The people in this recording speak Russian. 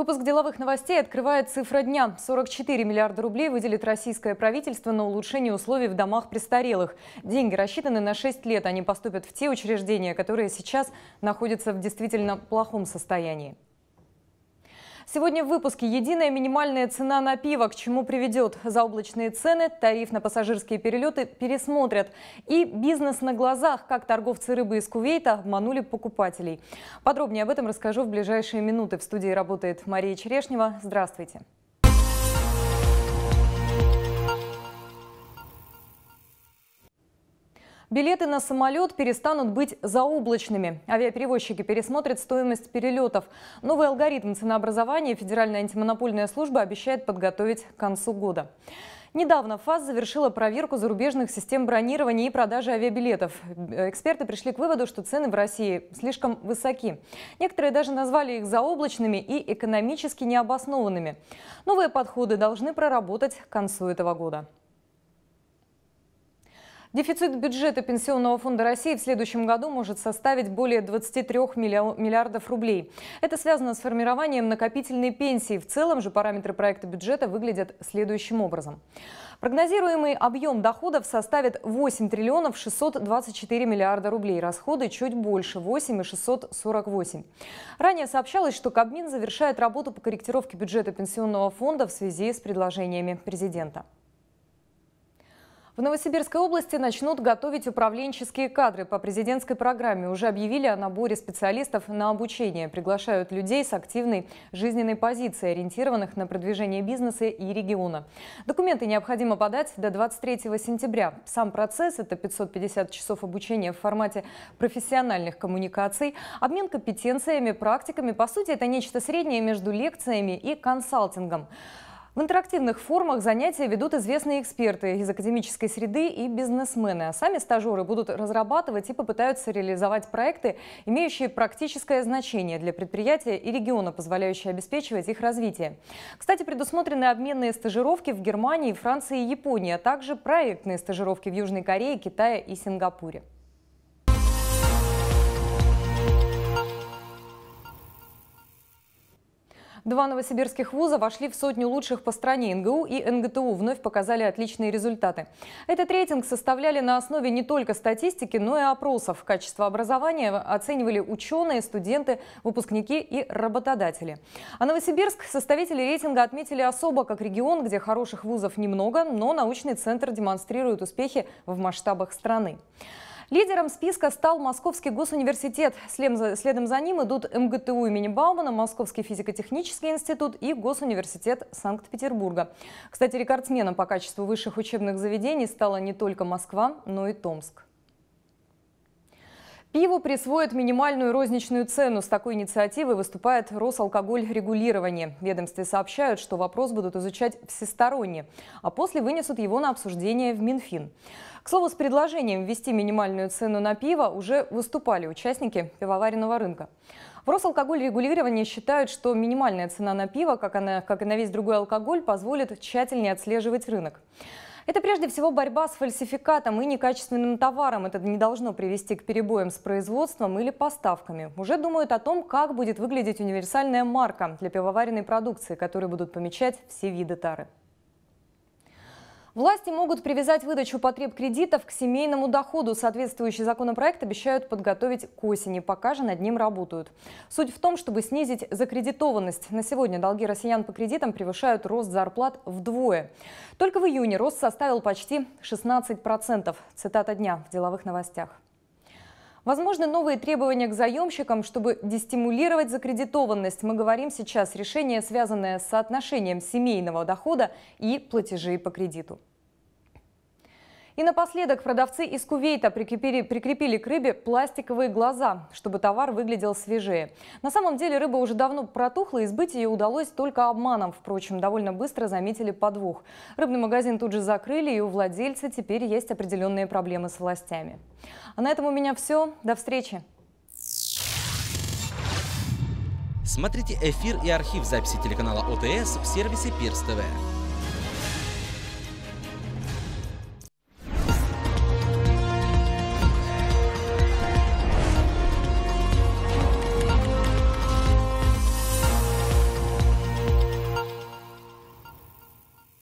Выпуск деловых новостей открывает цифра дня. 44 миллиарда рублей выделит российское правительство на улучшение условий в домах престарелых. Деньги рассчитаны на 6 лет. Они поступят в те учреждения, которые сейчас находятся в действительно плохом состоянии. Сегодня в выпуске единая минимальная цена на пиво, к чему приведет заоблачные цены, тариф на пассажирские перелеты пересмотрят. И бизнес на глазах, как торговцы рыбы из Кувейта обманули покупателей. Подробнее об этом расскажу в ближайшие минуты. В студии работает Мария Черешнева. Здравствуйте. Здравствуйте. Билеты на самолет перестанут быть заоблачными. Авиаперевозчики пересмотрят стоимость перелетов. Новый алгоритм ценообразования Федеральная антимонопольная служба обещает подготовить к концу года. Недавно ФАС завершила проверку зарубежных систем бронирования и продажи авиабилетов. Эксперты пришли к выводу, что цены в России слишком высоки. Некоторые даже назвали их заоблачными и экономически необоснованными. Новые подходы должны проработать к концу этого года. Дефицит бюджета Пенсионного фонда России в следующем году может составить более 23 миллиардов рублей. Это связано с формированием накопительной пенсии. В целом же параметры проекта бюджета выглядят следующим образом. Прогнозируемый объем доходов составит 8 триллионов 624 миллиарда рублей, расходы чуть больше 8 и 648. Ранее сообщалось, что Кабмин завершает работу по корректировке бюджета пенсионного фонда в связи с предложениями президента. В Новосибирской области начнут готовить управленческие кадры по президентской программе. Уже объявили о наборе специалистов на обучение. Приглашают людей с активной жизненной позицией, ориентированных на продвижение бизнеса и региона. Документы необходимо подать до 23 сентября. Сам процесс – это 550 часов обучения в формате профессиональных коммуникаций, обмен компетенциями, практиками. По сути, это нечто среднее между лекциями и консалтингом. В интерактивных формах занятия ведут известные эксперты из академической среды и бизнесмены. А сами стажеры будут разрабатывать и попытаются реализовать проекты, имеющие практическое значение для предприятия и региона, позволяющие обеспечивать их развитие. Кстати, предусмотрены обменные стажировки в Германии, Франции и Японии, а также проектные стажировки в Южной Корее, Китае и Сингапуре. Два новосибирских вуза вошли в сотню лучших по стране. НГУ и НГТУ вновь показали отличные результаты. Этот рейтинг составляли на основе не только статистики, но и опросов. Качество образования оценивали ученые, студенты, выпускники и работодатели. А Новосибирск составители рейтинга отметили особо как регион, где хороших вузов немного, но научный центр демонстрирует успехи в масштабах страны. Лидером списка стал Московский госуниверситет. Следом за ним идут МГТУ имени Баумана, Московский физико-технический институт и Госуниверситет Санкт-Петербурга. Кстати, рекордсменом по качеству высших учебных заведений стала не только Москва, но и Томск. Пиву присвоят минимальную розничную цену. С такой инициативой выступает Росалкоголь регулирование. Ведомстве сообщают, что вопрос будут изучать всесторонне, а после вынесут его на обсуждение в Минфин. К слову, с предложением ввести минимальную цену на пиво уже выступали участники пивоваренного рынка. В Росалкоголь регулирование считают, что минимальная цена на пиво, как, она, как и на весь другой алкоголь, позволит тщательнее отслеживать рынок. Это прежде всего борьба с фальсификатом и некачественным товаром. Это не должно привести к перебоям с производством или поставками. Уже думают о том, как будет выглядеть универсальная марка для пивоваренной продукции, которую будут помечать все виды тары. Власти могут привязать выдачу потреб кредитов к семейному доходу. Соответствующий законопроект обещают подготовить к осени, пока же над ним работают. Суть в том, чтобы снизить закредитованность. На сегодня долги россиян по кредитам превышают рост зарплат вдвое. Только в июне рост составил почти 16%. Цитата дня в деловых новостях. Возможны новые требования к заемщикам, чтобы дестимулировать закредитованность. Мы говорим сейчас решение, связанное с соотношением семейного дохода и платежей по кредиту. И напоследок продавцы из Кувейта прикрепили, прикрепили к рыбе пластиковые глаза, чтобы товар выглядел свежее. На самом деле рыба уже давно протухла, и сбыть ее удалось только обманом. Впрочем, довольно быстро заметили подвох. Рыбный магазин тут же закрыли, и у владельца теперь есть определенные проблемы с властями. А на этом у меня все. До встречи! Смотрите эфир и архив записи телеканала ОТС в сервисе Пирс ТВ.